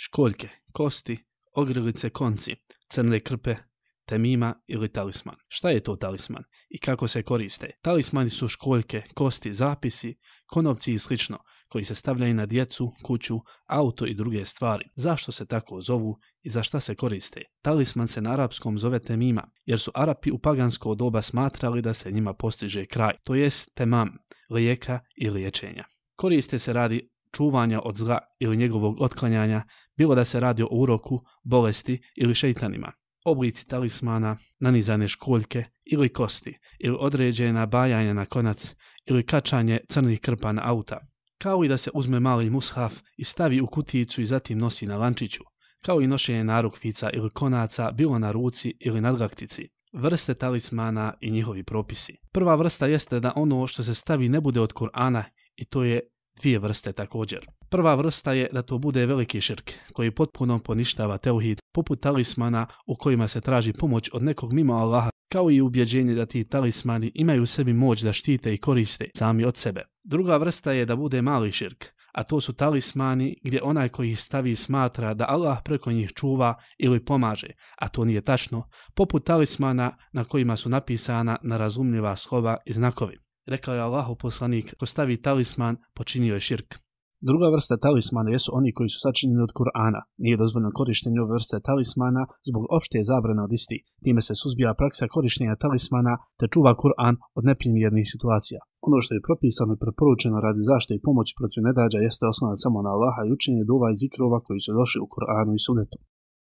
školjke, kosti, ogrlice, konci, crne krpe, temima ili talisman. Šta je to talisman i kako se koriste? Talismani su školjke, kosti, zapisi, konovci i slično, koji se stavljaju na djecu, kuću, auto i druge stvari. Zašto se tako zovu i za šta se koriste? Talisman se na arapskom zove temima, jer su Arapi u pagansko doba smatrali da se njima postiže kraj, to jest temam, lijeka i liječenja. Koriste se radi čuvanja od zla ili njegovog otklanjanja, bilo da se radi o uroku, bolesti ili šeitanima, oblici talismana, nanizane školjke ili kosti, ili određena bajanja na konac, ili kačanje crnih krpa na auta, kao i da se uzme mali mushaf i stavi u kuticu i zatim nosi na lančiću, kao i nošenje narukvica ili konaca bilo na ruci ili na nadgaktici, vrste talismana i njihovi propisi. Prva vrsta jeste da ono što se stavi ne bude od Kur'ana i to je dvije vrste također. Prva vrsta je da to bude veliki širk koji potpuno poništava teuhid poput talismana u kojima se traži pomoć od nekog mimo Allaha kao i ubjeđenje da ti talismani imaju u sebi moć da štite i koriste sami od sebe. Druga vrsta je da bude mali širk, a to su talismani gdje onaj koji ih stavi smatra da Allah preko njih čuva ili pomaže, a to nije tačno, poput talismana na kojima su napisana na razumljiva slova i znakovi rekao je Allahu poslanik, ko stavi talisman, počinio je širk. Druga vrsta talismana jesu oni koji su sačinjeni od Kur'ana. Nije dozvoljeno korištenje ove vrste talismana zbog opšte zabrane od isti. Time se suzbija praksa korištenja talismana te čuva Kur'an od neprimjernih situacija. Ono što je propisano i preporučeno radi zašte i pomoći protiv nedađa jeste osnovan samo na Allaha i učenje dova i zikrova koji su došli u Kur'anu i sunetu.